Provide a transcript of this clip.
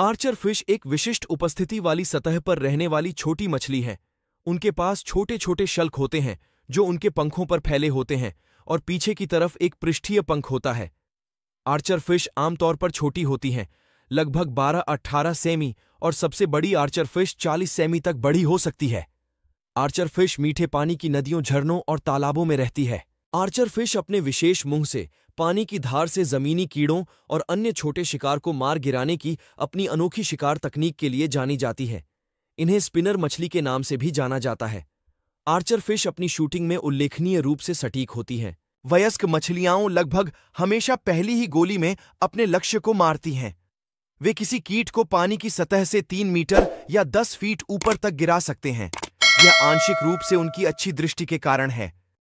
Archer fish एक विशिष्ट उपस्थिति वाली सतह पर रहने वाली छोटी मछली है उनके पास छोटे छोटे शल्क होते हैं जो उनके पंखों पर फैले होते हैं और पीछे की तरफ एक पृष्ठीय पंख होता है आर्चर फिश आमतौर पर छोटी होती हैं लगभग 12-18 सेमी और सबसे बड़ी आर्चर फिश 40 सेमी तक बड़ी हो सकती है आर्चर फिश मीठे पानी की नदियों झरनों और तालाबों में रहती है आर्चर फिश अपने विशेष मुंह से पानी की धार से जमीनी कीड़ों और अन्य छोटे शिकार को मार गिराने की अपनी अनोखी शिकार तकनीक के लिए जानी जाती है इन्हें स्पिनर मछली के नाम से भी जाना जाता है आर्चर फिश अपनी शूटिंग में उल्लेखनीय रूप से सटीक होती हैं वयस्क मछलियाओं लगभग हमेशा पहली ही गोली में अपने लक्ष्य को मारती हैं वे किसी कीट को पानी की सतह से तीन मीटर या दस फीट ऊपर तक गिरा सकते हैं यह आंशिक रूप से उनकी अच्छी दृष्टि के कारण है